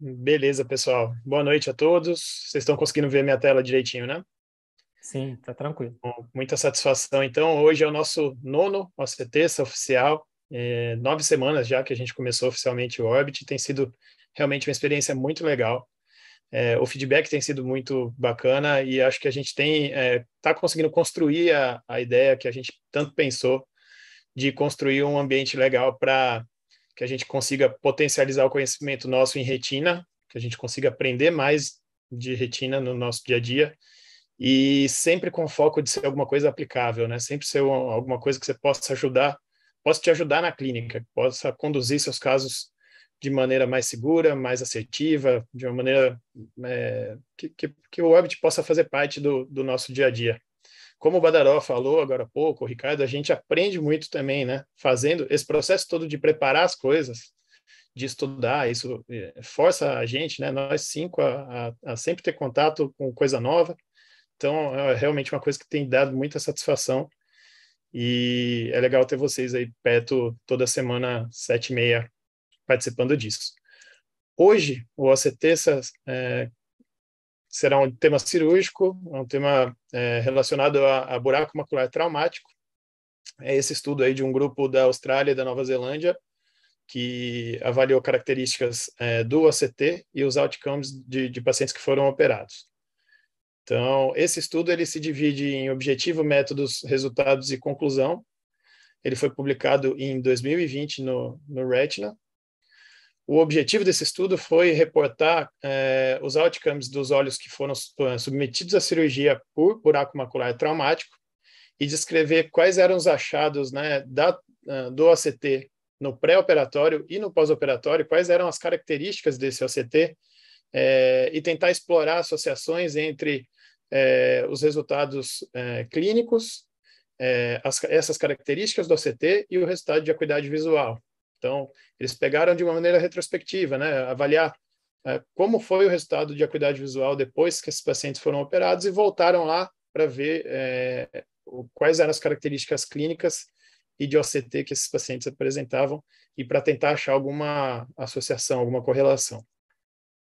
Beleza, pessoal. Boa noite a todos. Vocês estão conseguindo ver minha tela direitinho, né? Sim, tá tranquilo. Bom, muita satisfação. Então, hoje é o nosso nono, OCT oficial. É, nove semanas já que a gente começou oficialmente o Orbit. Tem sido realmente uma experiência muito legal. É, o feedback tem sido muito bacana e acho que a gente tem está é, conseguindo construir a, a ideia que a gente tanto pensou de construir um ambiente legal para que a gente consiga potencializar o conhecimento nosso em retina, que a gente consiga aprender mais de retina no nosso dia a dia e sempre com foco de ser alguma coisa aplicável, né? Sempre ser alguma coisa que você possa ajudar, possa te ajudar na clínica, possa conduzir seus casos de maneira mais segura, mais assertiva, de uma maneira é, que, que, que, o Orbit possa fazer parte do, do nosso dia a dia. Como o Badaró falou agora há pouco, o Ricardo, a gente aprende muito também, né? Fazendo esse processo todo de preparar as coisas, de estudar, isso eh, força a gente, né? Nós cinco a, a, a sempre ter contato com coisa nova. Então, é realmente uma coisa que tem dado muita satisfação. E é legal ter vocês aí perto toda semana, sete e meia, participando disso. Hoje, o OCT é, será um tema cirúrgico, um tema é, relacionado a, a, buraco macular traumático. É esse estudo aí de um grupo da Austrália e da Nova Zelândia que avaliou características é, do ACT e os outcomes de, de pacientes que foram operados. Então, esse estudo ele se divide em objetivo, métodos, resultados e conclusão. Ele foi publicado em 2020 no, no Retina o objetivo desse estudo foi reportar é, os outcomes dos olhos que foram é, submetidos à cirurgia por buraco macular traumático e descrever quais eram os achados né, da, é, do OCT no pré-operatório e no pós-operatório, quais eram as características desse OCT e tentar explorar associações entre os resultados clínicos, as, essas características do OCT e o resultado de acuidade visual. Então, eles pegaram de uma maneira retrospectiva, né, avaliar é, como foi o resultado de acuidade visual depois que esses pacientes foram operados e voltaram lá para ver é, quais eram as características clínicas e de OCT que esses pacientes apresentavam e para tentar achar alguma associação, alguma correlação.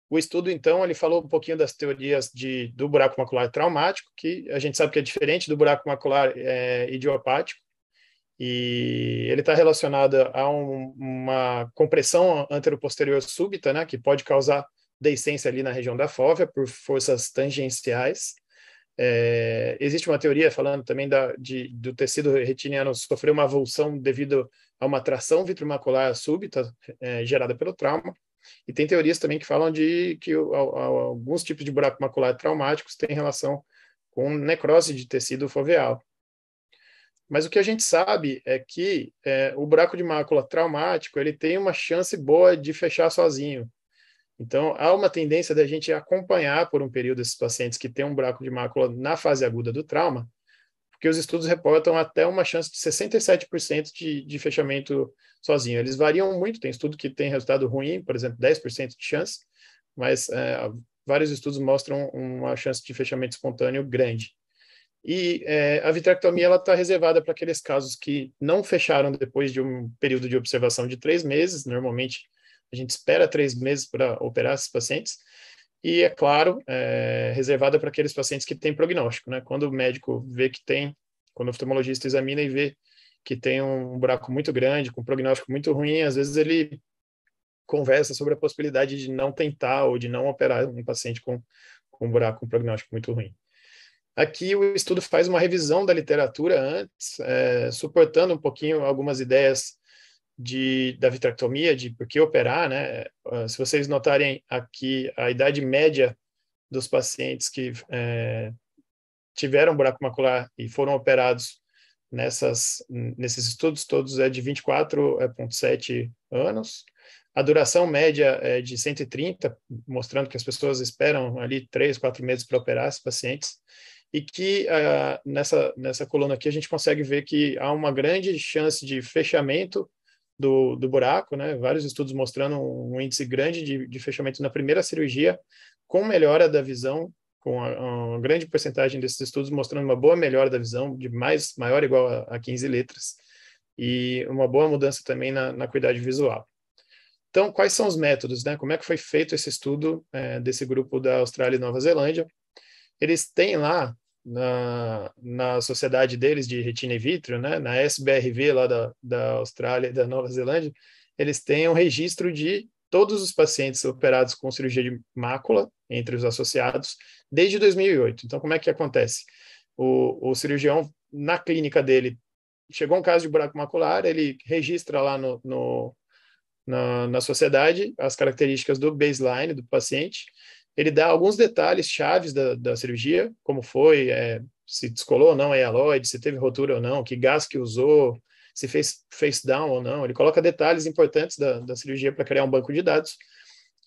O estudo, então, ele falou um pouquinho das teorias de, do buraco macular traumático, que a gente sabe que é diferente do buraco macular é, idiopático, e ele está relacionado a um, uma compressão anteroposterior súbita, né, que pode causar deiscência ali na região da fóvea por forças tangenciais. É, existe uma teoria falando também da, de, do tecido retiniano sofrer uma avulsão devido a uma tração vitromacular súbita é, gerada pelo trauma. E tem teorias também que falam de que o, a, a, alguns tipos de buraco macular traumáticos têm relação com necrose de tecido foveal. Mas o que a gente sabe é que é, o buraco de mácula traumático ele tem uma chance boa de fechar sozinho. Então, há uma tendência da gente acompanhar por um período esses pacientes que têm um buraco de mácula na fase aguda do trauma, porque os estudos reportam até uma chance de 67% de, de fechamento sozinho. Eles variam muito, tem estudo que tem resultado ruim, por exemplo, 10% de chance, mas é, vários estudos mostram uma chance de fechamento espontâneo grande. E é, a vitrectomia ela está reservada para aqueles casos que não fecharam depois de um período de observação de três meses. Normalmente a gente espera três meses para operar esses pacientes. E é claro, é, reservada para aqueles pacientes que têm prognóstico, né? Quando o médico vê que tem, quando o oftalmologista examina e vê que tem um buraco muito grande, com prognóstico muito ruim, às vezes ele conversa sobre a possibilidade de não tentar ou de não operar um paciente com, com um buraco, com um prognóstico muito ruim. Aqui o estudo faz uma revisão da literatura antes, é, suportando um pouquinho algumas ideias de, da vitrectomia, de por que operar, né? Ah, se vocês notarem aqui a idade média dos pacientes que é, tiveram buraco macular e foram operados nessas, nesses estudos todos é de 24,7 é anos. A duração média é de 130, mostrando que as pessoas esperam ali 3, 4 meses para operar esses pacientes e que uh, nessa, nessa coluna aqui a gente consegue ver que há uma grande chance de fechamento do, do buraco, né? vários estudos mostrando um, índice grande de, de fechamento na primeira cirurgia, com melhora da visão, com a, uma grande porcentagem desses estudos mostrando uma boa melhora da visão, de mais maior ou igual a, a 15 letras, e uma boa mudança também na, na cuidade visual. Então, quais são os métodos? Né? Como é que foi feito esse estudo é, desse grupo da Austrália e Nova Zelândia? Eles têm lá na, na sociedade deles de retina in vitro, né, na SBRV lá da, da Austrália e da Nova Zelândia, eles têm um registro de todos os pacientes operados com cirurgia de mácula, entre os associados, desde 2008. Então, como é que acontece? O, o cirurgião, na clínica dele, chegou um caso de buraco macular, ele registra lá no, no na, na sociedade as características do baseline do paciente, ele dá alguns detalhes chaves da, da cirurgia, como foi, é, se descolou ou não a eloide, se teve rotura ou não, que gás que usou, se fez face down ou não. Ele coloca detalhes importantes da, da cirurgia para criar um banco de dados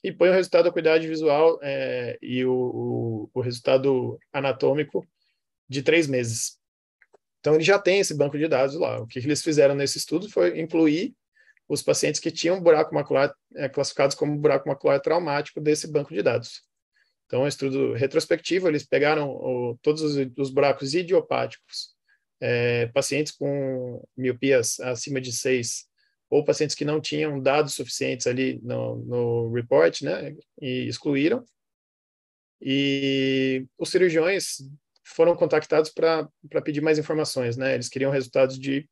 e põe o resultado da acuidade visual é, e o, o, o, resultado anatômico de três meses. Então, ele já tem esse banco de dados lá. O que eles fizeram nesse estudo foi incluir os pacientes que tinham buraco macular é, classificados como buraco macular traumático desse banco de dados. Então, é um estudo retrospectivo, eles pegaram o, todos os, os, buracos idiopáticos, é, pacientes com miopias acima de 6, ou pacientes que não tinham dados suficientes ali no, no report, né, e excluíram. E os cirurgiões foram contactados para pedir mais informações, né? Eles queriam resultados de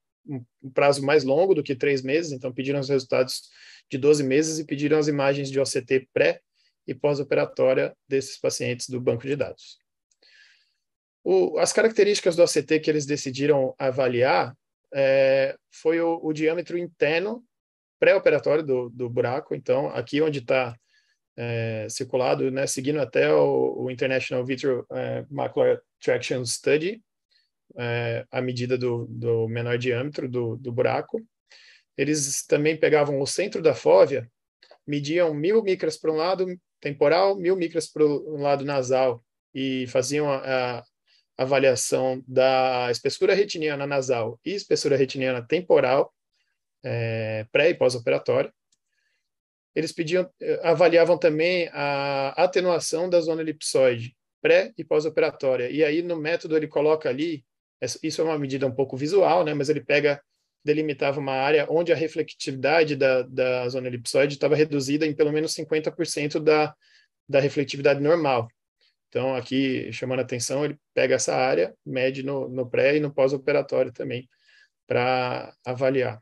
um prazo mais longo do que três meses, então pediram os resultados de 12 meses e pediram as imagens de OCT pré e pós-operatória desses pacientes do banco de dados. O, as características do ACT que eles decidiram avaliar é, foi o, o, diâmetro interno pré-operatório do, do, buraco, então aqui onde está é, circulado, né, seguindo até o, o International Vitro é, Macular Traction Study, é, a medida do, do menor diâmetro do, do buraco, eles também pegavam o centro da fóvea, mediam mil micras para um lado, temporal, mil micras para o lado nasal e faziam a, a avaliação da espessura retiniana nasal e espessura retiniana temporal é, pré e pós-operatória. Eles pediam, eh, avaliavam também a atenuação da zona elipsoide pré e pós-operatória. E aí no método ele coloca ali, isso é uma medida um pouco visual, né? Mas ele pega delimitava uma área onde a reflectividade da, da zona elipsoide estava reduzida em pelo menos 50% da, da reflectividade normal. Então, aqui, chamando atenção, ele pega essa área, mede no, no pré e no pós-operatório também, para avaliar.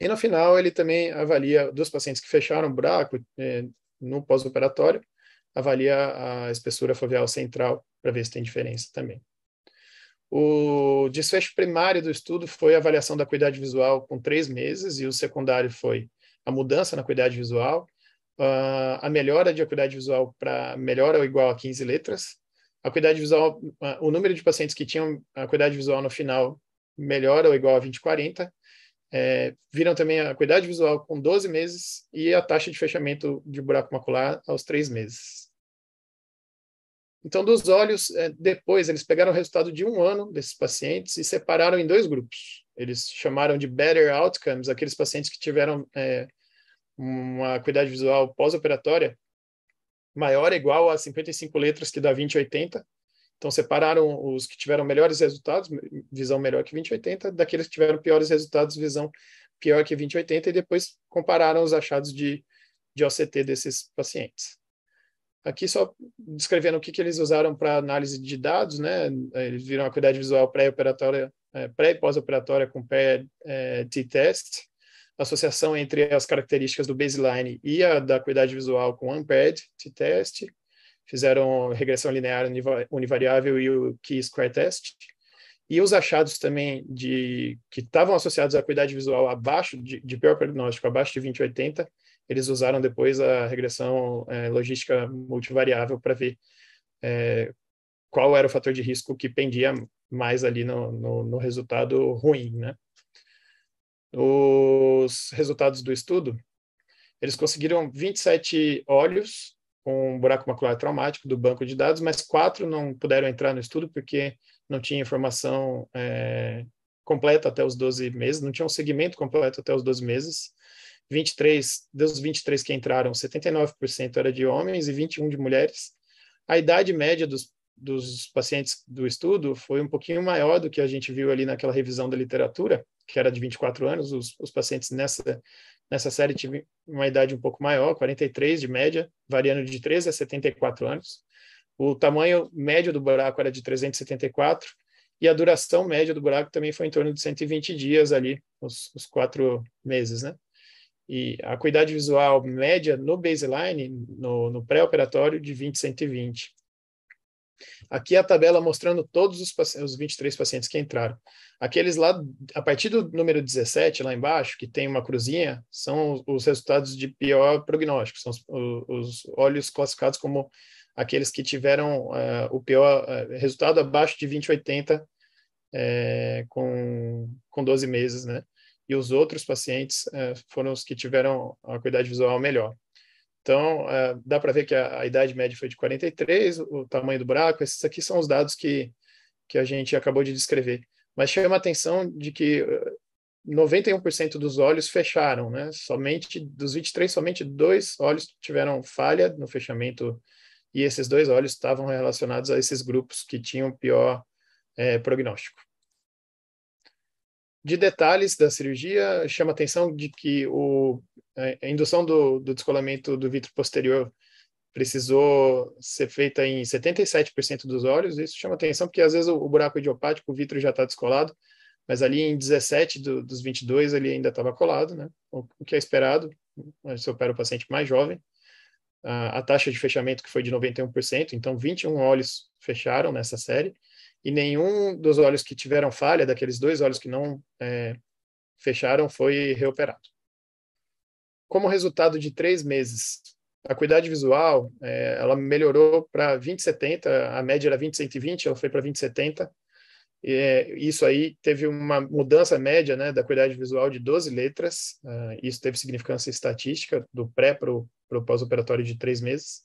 E no final, ele também avalia dos pacientes que fecharam o buraco eh, no pós-operatório, avalia a espessura foveal central para ver se tem diferença também. O desfecho primário do estudo foi a avaliação da acuidade visual com três meses, e o secundário foi a mudança na acuidade visual, ah, a melhora de acuidade visual para melhor ou igual a 15 letras, a acuidade visual, ah, o número de pacientes que tinham acuidade visual no final melhor ou igual a 2040, é, viram também a acuidade visual com 12 meses e a taxa de fechamento de buraco macular aos três meses. Então, dos olhos, eh, depois, eles pegaram o resultado de um ano desses pacientes e separaram em dois grupos. Eles chamaram de better outcomes aqueles pacientes que tiveram é, uma acuidade visual pós-operatória maior ou igual a 55 letras, que dá 2080. Então, separaram os que tiveram melhores resultados, visão melhor que 2080, daqueles que tiveram piores resultados, visão pior que 2080, e depois compararam os achados de, de OCT desses pacientes. Aqui só descrevendo o que, que eles usaram para análise de dados, né? É, eles viram a acuidade visual pré-operatória, é, pré e pós-operatória com PET-T-Test, é, associação entre as características do baseline e a da acuidade visual com unpaired t test fizeram regressão linear univariável e o Key-Square Test, e os achados também de que estavam associados à acuidade visual abaixo de, de pior prognóstico, abaixo de 2080, eles usaram depois a regressão é, logística multivariável para ver é, qual era o fator de risco que pendia mais ali no, no, no resultado ruim, né? Os resultados do estudo, eles conseguiram 27 olhos com um buraco macular traumático do banco de dados, mas quatro não puderam entrar no estudo porque não tinha informação é, completa até os 12 meses, não tinha um segmento completo até os 12 meses. 23, dos 23 que entraram, 79% era de homens e 21 de mulheres. A idade média dos, dos pacientes do estudo foi um pouquinho maior do que a gente viu ali naquela revisão da literatura, que era de 24 anos. Os, os pacientes nessa, nessa série tiveram uma idade um pouco maior, 43 de média, variando de 13 a 74 anos. O tamanho médio do buraco era de 374 e a duração média do buraco também foi em torno de 120 dias ali, os, os quatro meses, né? E a acuidade visual média no baseline, no, no pré-operatório, de 20 120. Aqui a tabela mostrando todos os, os 23 pacientes que entraram. Aqueles lá, a partir do número 17, lá embaixo, que tem uma cruzinha, são os resultados de pior prognóstico, são os, os olhos classificados como aqueles que tiveram uh, o pior uh, resultado abaixo de 2080 é, com, com 12 meses, né? e os outros pacientes eh, foram os que tiveram a acuidade visual melhor. Então, eh, dá para ver que a, a, idade média foi de 43, o, tamanho do buraco, esses aqui são os dados que, que a gente acabou de descrever. Mas chama atenção de que 91% eh, dos olhos fecharam, né? Somente dos 23, somente dois olhos tiveram falha no fechamento e esses dois olhos estavam relacionados a esses grupos que tinham pior é, prognóstico de detalhes da cirurgia, chama atenção de que o, a indução do, do descolamento do vitro posterior precisou ser feita em 77% dos olhos. Isso chama atenção porque às vezes o, o buraco idiopático, o vitro já está descolado, mas ali em 17 do, dos 22 ele ainda estava colado, né? O, o, que é esperado, se opera o paciente mais jovem. a taxa de fechamento que foi de 91%, então 21 olhos fecharam nessa série e nenhum dos olhos que tiveram falha, daqueles dois olhos que não é, fecharam, foi reoperado. Como resultado de três meses, a acuidade visual é, ela melhorou para 2070, a média era 20,120, ela foi para 2070. É, isso aí teve uma mudança média né, da acuidade visual de 12 letras, uh, isso teve significância estatística do pré para o pós-operatório de três meses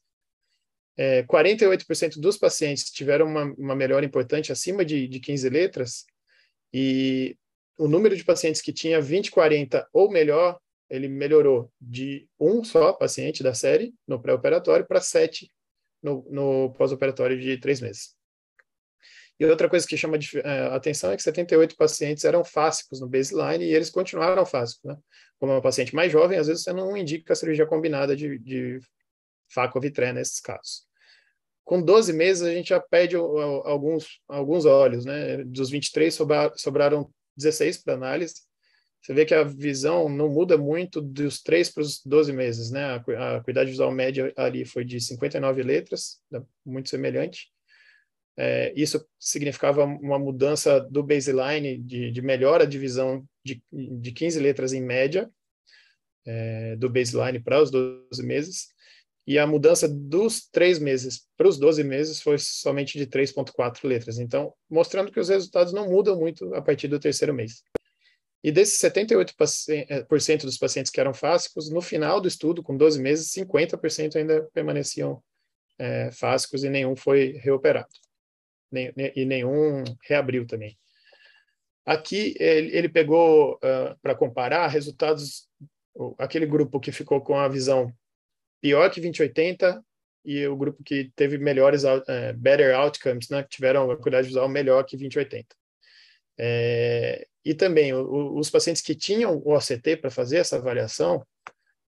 é, 48% dos pacientes tiveram uma, uma melhora importante acima de, de 15 letras, e o número de pacientes que tinha 20, 40 ou melhor, ele melhorou de um só paciente da série no pré-operatório para sete no, no pós-operatório de três meses. E outra coisa que chama de, uh, atenção é que 78 pacientes eram fásicos no baseline e eles continuaram fásicos. Né? Como é um paciente mais jovem, às vezes você não indica a cirurgia combinada de, de faco-vitré nesses casos com 12 meses a gente já pede alguns, alguns olhos, né? Dos 23 sobraram 16 para análise. Você vê que a visão não muda muito dos 3 para os 12 meses, né? A, a acuidade visual média ali foi de 59 letras, né? muito semelhante. É, isso significava uma mudança do baseline, de, de melhora de visão de, de 15 letras em média, é, do baseline para os 12 meses. E a mudança dos três meses para os 12 meses foi somente de 3,4 letras. Então, mostrando que os resultados não mudam muito a partir do terceiro mês. E desses 78% eh, dos pacientes que eram fáscicos, no final do estudo, com 12 meses, 50% ainda permaneciam é, eh, fáscicos e nenhum foi reoperado. Nem, e nenhum reabriu também. Aqui ele, ele pegou, uh, para comparar, resultados, aquele grupo que ficou com a visão pior que 2080 e o grupo que teve melhores, é, better outcomes, né, que tiveram acuidade visual melhor que 2080. É, e também o, os pacientes que tinham o OCT para fazer essa avaliação,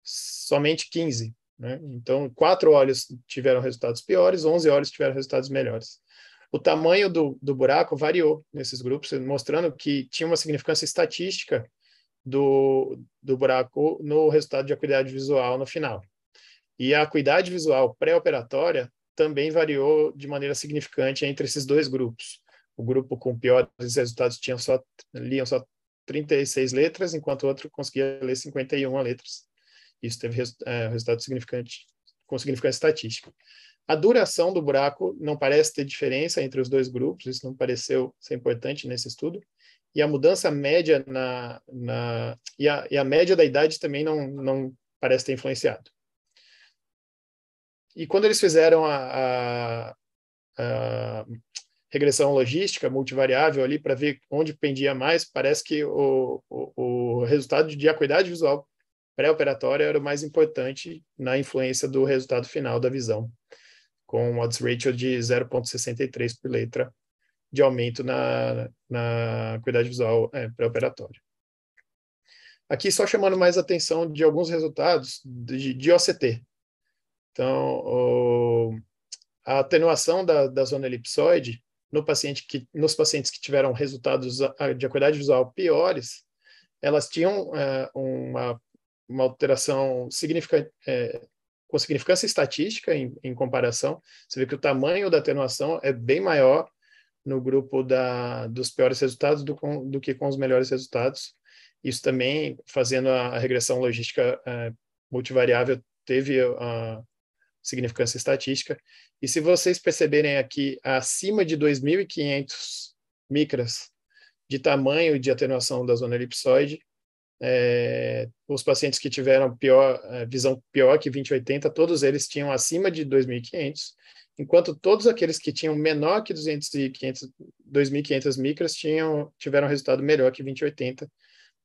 somente 15. Né? Então, quatro olhos tiveram resultados piores, 11 olhos tiveram resultados melhores. O tamanho do, do buraco variou nesses grupos, mostrando que tinha uma significância estatística do, do buraco no resultado de acuidade visual no final. E a acuidade visual pré-operatória também variou de maneira significante entre esses dois grupos. O grupo com piores resultados tinha só, liam só 36 letras, enquanto o outro conseguia ler 51 letras. Isso teve res, é, resultado significante, com significância estatística. A duração do buraco não parece ter diferença entre os dois grupos, isso não pareceu ser importante nesse estudo. E a mudança média na, na e, a, e a média da idade também não, não parece ter influenciado. E quando eles fizeram a, a, a regressão logística multivariável ali para ver onde pendia mais, parece que o, o, o resultado de acuidade visual pré-operatória era o mais importante na influência do resultado final da visão, com um odds ratio de 0,63 por letra de aumento na, na acuidade visual é, pré-operatória. Aqui só chamando mais atenção de alguns resultados de, de OCT, então, o, a atenuação da, da zona elipsoide no paciente que, nos pacientes que tiveram resultados ah, de acuidade visual piores, elas tinham eh, uma, uma alteração significativa, é, eh, com significância estatística em, em, comparação. Você vê que o tamanho da atenuação é bem maior no grupo da, dos piores resultados do, com, do que com os melhores resultados. Isso também, fazendo a, a regressão logística eh, multivariável, teve a, significância estatística. E se vocês perceberem aqui, acima de 2.500 micras de tamanho de atenuação da zona elipsoide, é, os pacientes que tiveram pior, é, visão pior que 2080, todos eles tinham acima de 2.500, enquanto todos aqueles que tinham menor que 2.500 micras tinham, tiveram resultado melhor que 2080,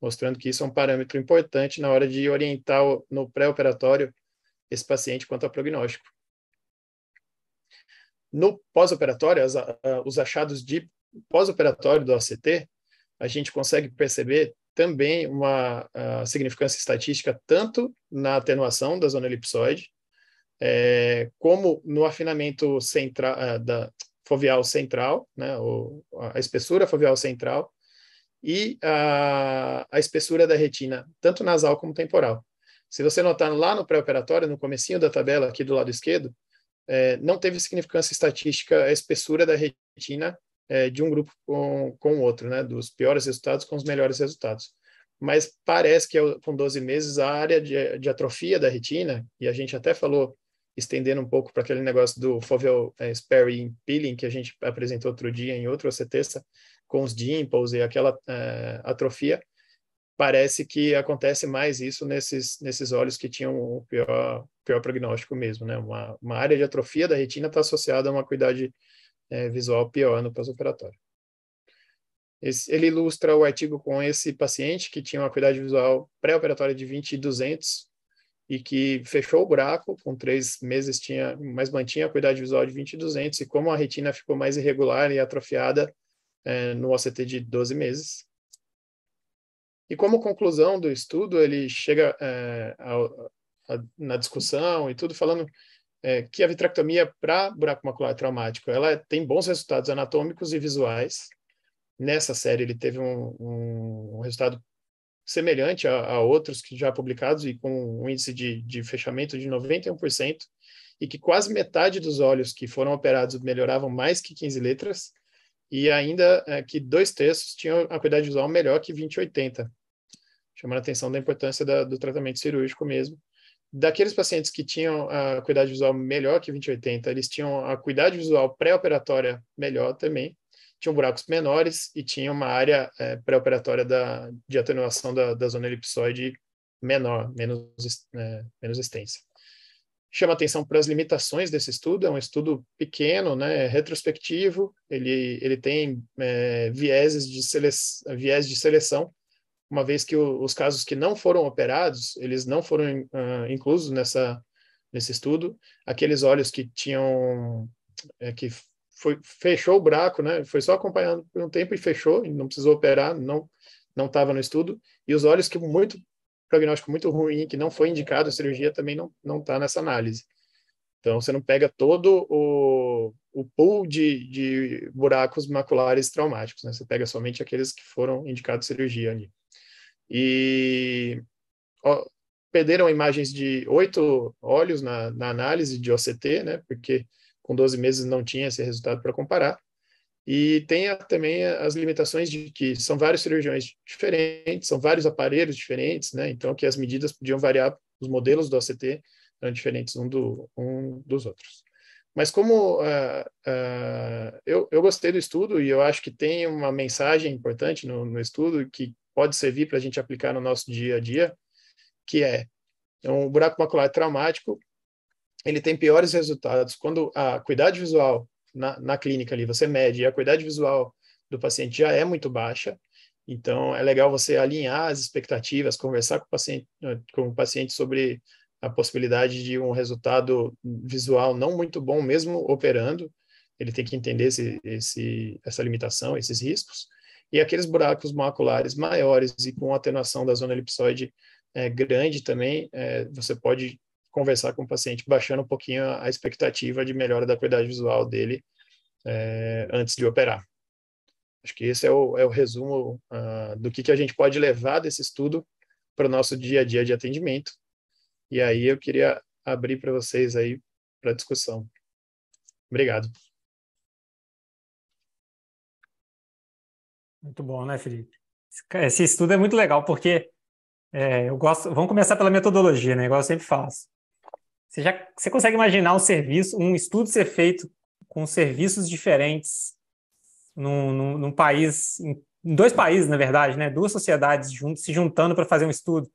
mostrando que isso é um parâmetro importante na hora de orientar o, no pré-operatório esse paciente quanto ao prognóstico. No pós-operatório, os achados de pós-operatório do ACT, a gente consegue perceber também uma significância estatística tanto na atenuação da zona elipsoide, é, como no afinamento central, é, da foveal central, né, ou, a espessura foveal central, e a, a espessura da retina, tanto nasal como temporal. Se você notar lá no pré-operatório, no comecinho da tabela aqui do lado esquerdo, é, não teve significância estatística a espessura da retina é, de um grupo com, o outro, né? Dos piores resultados com os melhores resultados. Mas parece que é com 12 meses a área de, de atrofia da retina, e a gente até falou, estendendo um pouco para aquele negócio do foveal é, sparing peeling que a gente apresentou outro dia em outro, ou com os dimples e aquela é, atrofia, parece que acontece mais isso nesses, nesses olhos que tinham o pior, pior prognóstico mesmo, né? Uma, uma área de atrofia da retina está associada a uma acuidade é, visual pior no pós-operatório. ele ilustra o artigo com esse paciente que tinha uma acuidade visual pré-operatória de 20 e 200 e que fechou o buraco, com três meses tinha, mas mantinha a acuidade visual de 20 e 200 e como a retina ficou mais irregular e atrofiada é, no OCT de 12 meses, e como conclusão do estudo, ele chega é, eh, a, a, na discussão e tudo falando é, que a vitrectomia para buraco macular traumático, ela tem bons resultados anatômicos e visuais. Nessa série ele teve um, um, um resultado semelhante a, a, outros que já publicados e com um índice de, de fechamento de 91% e que quase metade dos olhos que foram operados melhoravam mais que 15 letras, e ainda é, que dois terços tinham a qualidade visual melhor que 2080 chamando a atenção da importância da, do tratamento cirúrgico mesmo. Daqueles pacientes que tinham a acuidade visual melhor que 2080, eles tinham a acuidade visual pré-operatória melhor também, tinham buracos menores e tinham uma área é, pré-operatória de atenuação da, da, zona elipsoide menor, menos, é, menos extensa. Chama atenção para as limitações desse estudo, é um estudo pequeno, né, é retrospectivo, ele, ele tem é, vieses, de seleção viés de seleção, uma vez que o, os casos que não foram operados, eles não foram uh, inclusos nessa, nesse estudo, aqueles olhos que tinham, é, que foi, fechou o buraco, né? Foi só acompanhando por um tempo e fechou, não precisou operar, não não estava no estudo. E os olhos que muito prognóstico muito ruim, que não foi indicado a cirurgia, também não não está nessa análise. Então você não pega todo o, o pool de, de buracos maculares traumáticos, né? Você pega somente aqueles que foram indicados cirurgia ali e ó, perderam imagens de oito olhos na, na, análise de OCT, né, porque com 12 meses não tinha esse resultado para comparar. E tem a, também as limitações de que são vários cirurgiões diferentes, são vários aparelhos diferentes, né, então que as medidas podiam variar, os modelos do OCT eram diferentes um, do, um dos outros. Mas como uh, uh, eu, eu gostei do estudo e eu acho que tem uma mensagem importante no, no estudo que pode servir para a gente aplicar no nosso dia a dia, que é, é um buraco macular traumático, ele tem piores resultados quando a acuidade visual na, na clínica ali você mede e a acuidade visual do paciente já é muito baixa, então, é legal você alinhar as expectativas, conversar com o paciente, com o paciente sobre a possibilidade de um resultado visual não muito bom, mesmo operando. Ele tem que entender esse, esse, essa limitação, esses riscos. E aqueles buracos maculares maiores e com atenuação da zona elipsoide é, grande também, é, você pode conversar com o paciente, baixando um pouquinho a, expectativa de melhora da qualidade visual dele é, antes de operar. Acho que esse é o, é o resumo uh, do que, que a gente pode levar desse estudo para o nosso dia a dia de atendimento. E aí eu queria abrir para vocês aí para discussão. Obrigado. Muito bom, né, Felipe? Esse estudo é muito legal, porque é, eu gosto. Vamos começar pela metodologia, né? Igual eu sempre faço. Você já você consegue imaginar um serviço, um estudo ser feito com serviços diferentes num, num, num país, em, em dois países, na verdade, né? Duas sociedades jun, se juntando para fazer um estudo.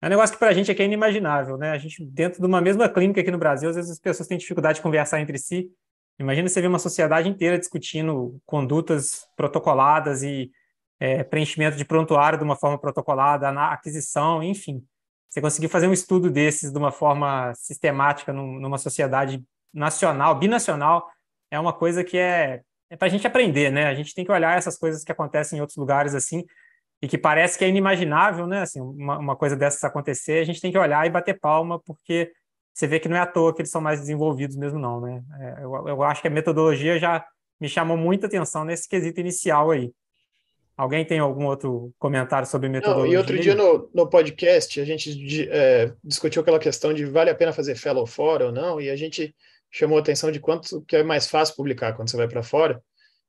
É um negócio que para a gente aqui é inimaginável, né? A gente, dentro de uma mesma clínica aqui no Brasil, às vezes as pessoas têm dificuldade de conversar entre si. Imagina você ver uma sociedade inteira discutindo condutas protocoladas e é, preenchimento de prontuário de uma forma protocolada, na aquisição, enfim. Você conseguir fazer um estudo desses de uma forma sistemática numa sociedade nacional, binacional, é uma coisa que é, é para a gente aprender, né? A gente tem que olhar essas coisas que acontecem em outros lugares assim e que parece que é inimaginável, né? Assim, uma, uma coisa dessas acontecer, a gente tem que olhar e bater palma porque você vê que não é à toa que eles são mais desenvolvidos mesmo não, né? É, eu, eu acho que a metodologia já me chamou muita atenção nesse quesito inicial aí. Alguém tem algum outro comentário sobre metodologia? Não, e outro dia no, no podcast a gente é, discutiu aquela questão de vale a pena fazer fellow fora ou não, e a gente chamou a atenção de quanto que é mais fácil publicar quando você vai para fora.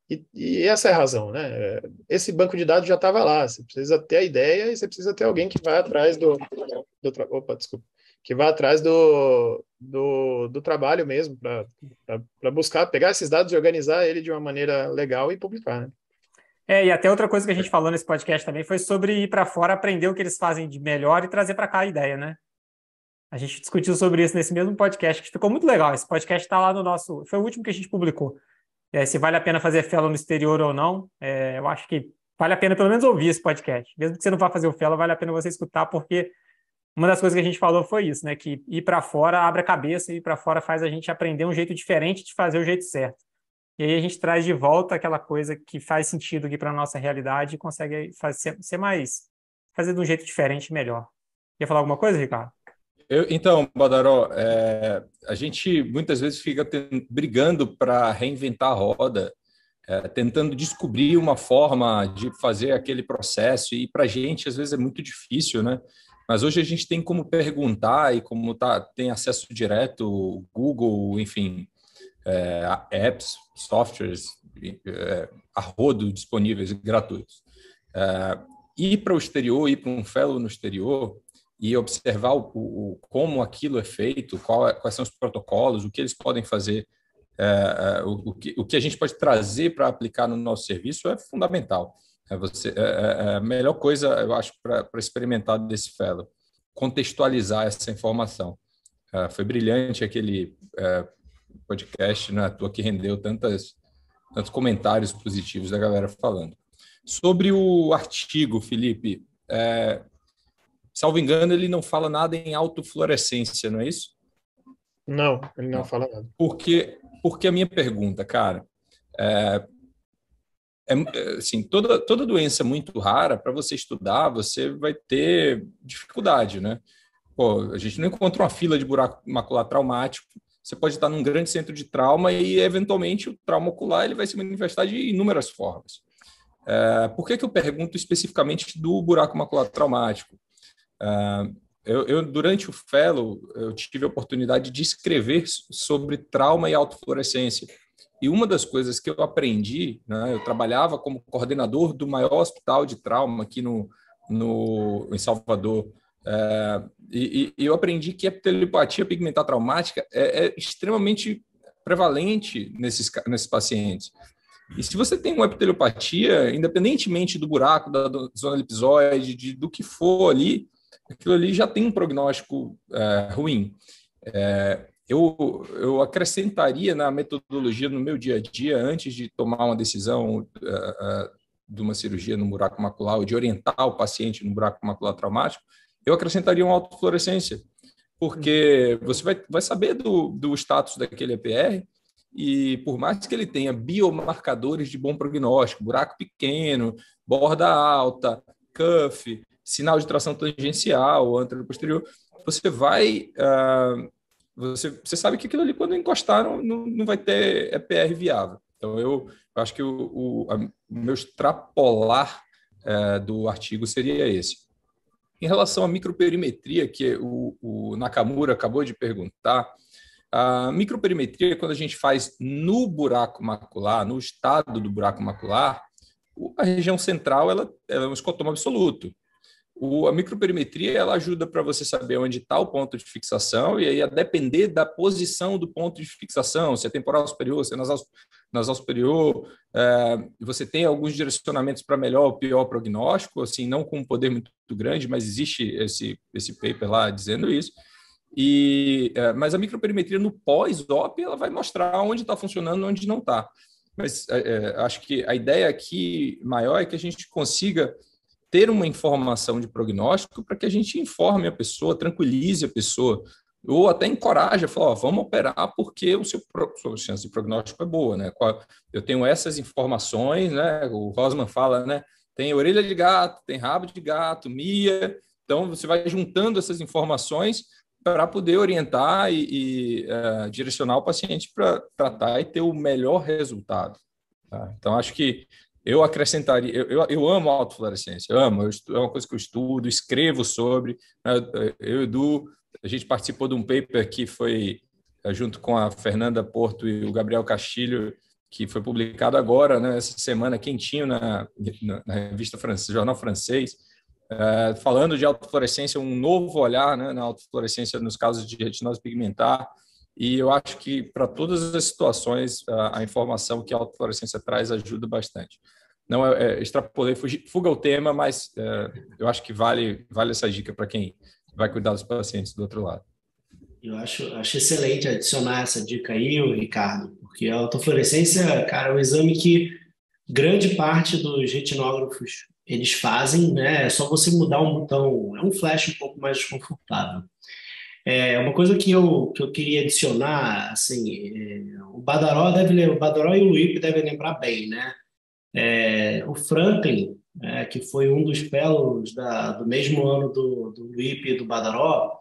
E, e, essa é a razão, né? É, esse banco de dados já estava lá, você precisa ter a ideia e você precisa ter alguém que vai atrás do. do opa, desculpa que vá atrás do, do, do trabalho mesmo, para buscar, pegar esses dados e organizar ele de uma maneira legal e publicar. Né? É, e até outra coisa que a gente falou nesse podcast também foi sobre ir para fora, aprender o que eles fazem de melhor e trazer para cá a ideia, né? A gente discutiu sobre isso nesse mesmo podcast, que ficou muito legal. Esse podcast está lá no nosso. Foi o último que a gente publicou. É, se vale a pena fazer fellow no exterior ou não, é, eu acho que vale a pena pelo menos ouvir esse podcast. Mesmo que você não vá fazer o fellow, vale a pena você escutar, porque uma das coisas que a gente falou foi isso, né? Que ir para fora abre a cabeça, ir para fora faz a gente aprender um jeito diferente de fazer o jeito certo. E aí a gente traz de volta aquela coisa que faz sentido aqui para nossa realidade e consegue fazer, ser mais, fazer de um jeito diferente melhor. Quer falar alguma coisa, Ricardo? Eu, então, Badaró, é, a gente muitas vezes fica brigando para reinventar a roda, é, tentando descobrir uma forma de fazer aquele processo, e para a gente, às vezes, é muito difícil, né? Mas hoje a gente tem como perguntar e como tá, tem acesso direto, Google, enfim, é, apps, softwares, é, arrodo disponíveis gratuitos. É, ir para o exterior, ir para um fellow no exterior e observar o, o como aquilo é feito, é, quais são os protocolos, o que eles podem fazer, é, é, o, o, que, o que a gente pode trazer para aplicar no nosso serviço é fundamental. É você, é, é, é, a melhor coisa, eu acho, para experimentar desse fellow, contextualizar essa informação. É, foi brilhante aquele podcast na né, tua que rendeu tantas, tantos comentários positivos da galera falando. Sobre o artigo, Felipe, é, salvo engano, ele não fala nada em autofluorescência, não é isso? Não, ele não fala nada. Porque, porque a minha pergunta, cara, é, é, é, assim, toda, toda doença é muito rara, para você estudar, você vai ter dificuldade, né? Pô, a gente não encontra uma fila de buraco macular traumático. Você pode estar num grande centro de trauma e, eventualmente, o trauma ocular ele vai se manifestar de inúmeras formas. É, por que, que eu pergunto especificamente do buraco macular traumático? É, eu, eu, durante o fellow, eu tive a oportunidade de escrever sobre trauma e autofluorescência e uma das coisas que eu aprendi, né, eu trabalhava como coordenador do maior hospital de trauma aqui no, no em Salvador, é, e, e, eu aprendi que a telepatia pigmentar traumática é, é extremamente prevalente nesses, nesses pacientes. E se você tem uma epiteliopatia, independentemente do buraco, da zona lipisoide, de, do que for ali, aquilo ali já tem um prognóstico é, ruim. É, eu, eu acrescentaria na metodologia no meu dia a dia, antes de tomar uma decisão uh, uh, de uma cirurgia no buraco macular ou de orientar o paciente no buraco macular traumático, eu acrescentaria uma autofluorescência, porque uhum. você vai, vai saber do, do status daquele EPR e por mais que ele tenha biomarcadores de bom prognóstico, buraco pequeno, borda alta, cuff, sinal de tração tangencial, antero posterior, você vai uh, você, você sabe que aquilo ali, quando encostar, não, não vai ter EPR é viável. Então, eu, eu acho que o, o, a, o meu extrapolar é, do artigo seria esse. Em relação à microperimetria, que o, o Nakamura acabou de perguntar, a microperimetria é quando a gente faz no buraco macular, no estado do buraco macular, a região central ela, ela é um escotoma absoluto. O, a microperimetria ela ajuda para você saber onde está o ponto de fixação, e aí a depender da posição do ponto de fixação, se é temporal superior, se é nasal, nasal superior, é, você tem alguns direcionamentos para melhor ou pior prognóstico, assim, não com um poder muito grande, mas existe esse, esse paper lá dizendo isso. E, é, mas a microperimetria no pós-OP ela vai mostrar onde está funcionando onde não está. Mas é, acho que a ideia aqui maior é que a gente consiga ter uma informação de prognóstico para que a gente informe a pessoa, tranquilize a pessoa, ou até encoraje, fala, ó, vamos operar porque o seu sua chance de prognóstico é boa, né? Eu tenho essas informações, né? O Rosman fala, né? Tem orelha de gato, tem rabo de gato, mia. Então você vai juntando essas informações para poder orientar e, e uh, direcionar o paciente para tratar e ter o melhor resultado. Tá? Então acho que eu acrescentaria, eu, eu, eu amo autofluorescência, eu amo, eu é uma coisa que eu estudo, escrevo sobre. Né, eu, Edu, a gente participou de um paper que foi eh, junto com a Fernanda Porto e o Gabriel Castilho, que foi publicado agora, né, essa semana, quentinho na, na, na revista francesa, jornal francês, uh, falando de autofluorescência, um novo olhar né, na autofluorescência nos casos de retinose pigmentar. E eu acho que para todas as situações, a, a, informação que a autofluorescência traz ajuda bastante. Não é, é extrapolei, fuga o tema, mas é, eu acho que vale, vale essa dica para quem vai cuidar dos pacientes do outro lado. Eu acho, acho excelente adicionar essa dica aí, Ricardo, porque a autofluorescência, cara, é um exame que grande parte dos retinógrafos eles fazem, né? É só você mudar um botão, é um flash um pouco mais desconfortável. É uma coisa que eu, que eu queria adicionar, assim, é, o Badaró deve o Badaró e o Luípe devem lembrar bem, né? É, o Franklin, é, que foi um dos fellows da, do mesmo ano do, do Luípe e do Badaró,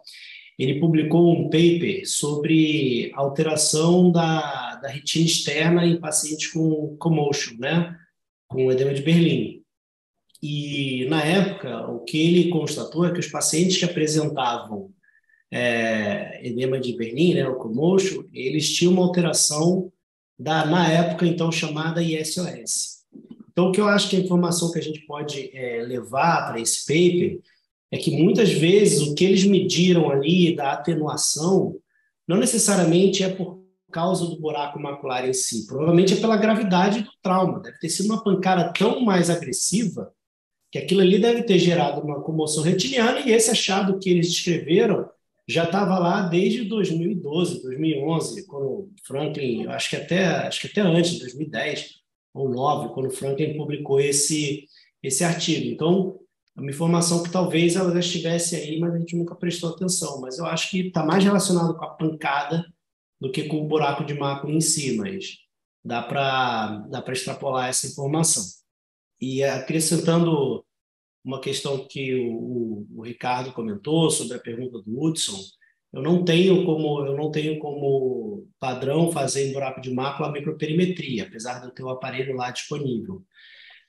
ele publicou um paper sobre alteração da, da retina externa em pacientes com commotion, né? com edema de Berlim. E, na época, o que ele constatou é que os pacientes que apresentavam é, edema de Berlim, né, o comocho, eles tinham uma alteração da, na época, então, chamada ISOS. Então, o que eu acho que a informação que a gente pode é, levar para esse paper é que muitas vezes o que eles mediram ali da atenuação não necessariamente é por causa do buraco macular em si, provavelmente é pela gravidade do trauma. Deve ter sido uma pancada tão mais agressiva que aquilo ali deve ter gerado uma comoção retiniana e esse achado que eles descreveram já estava lá desde 2012, 2011, quando Franklin, acho que até acho que até antes, 2010 ou 9, quando Franklin publicou esse esse artigo. Então, é uma informação que talvez ela já estivesse aí, mas a gente nunca prestou atenção. Mas eu acho que está mais relacionado com a pancada do que com o buraco de macro em si, mas dá para dá para extrapolar essa informação. E eh, acrescentando uma questão que o, o, o, Ricardo comentou sobre a pergunta do Hudson. Eu não tenho como eu não tenho como padrão fazer em buraco de mácula a microperimetria, apesar de eu ter o aparelho lá disponível.